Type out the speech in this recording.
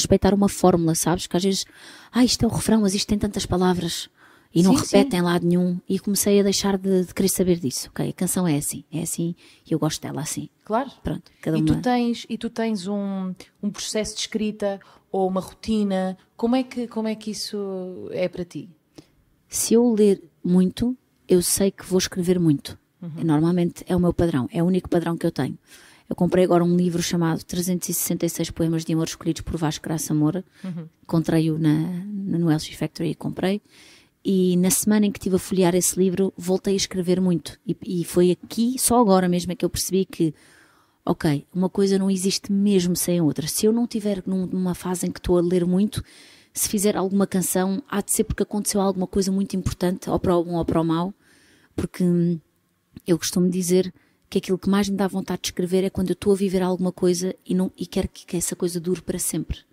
respeitar uma fórmula, sabes? Que às vezes, ah, isto é o refrão, mas isto tem tantas palavras e não repetem lá lado nenhum e comecei a deixar de, de, querer saber disso ok a canção é assim é assim e eu gosto dela assim claro pronto cada e tu tens e tu tens um, um processo de escrita ou uma rotina como é que como é que isso é para ti se eu ler muito eu sei que vou escrever muito uhum. normalmente é o meu padrão é o único padrão que eu tenho eu comprei agora um livro chamado 366 Poemas de Amor Escolhidos por Vasco Graça Moura. Uhum. Encontrei-o na, no LG Factory e comprei. E na semana em que estive a folhear esse livro, voltei a escrever muito. E, e foi aqui, só agora mesmo, é que eu percebi que, ok, uma coisa não existe mesmo sem a outra. Se eu não estiver numa fase em que estou a ler muito, se fizer alguma canção, há de ser porque aconteceu alguma coisa muito importante, ou para o bom ou para o mau, porque hum, eu costumo dizer que aquilo que mais me dá vontade de escrever é quando eu estou a viver alguma coisa e, não, e quero que, que essa coisa dure para sempre.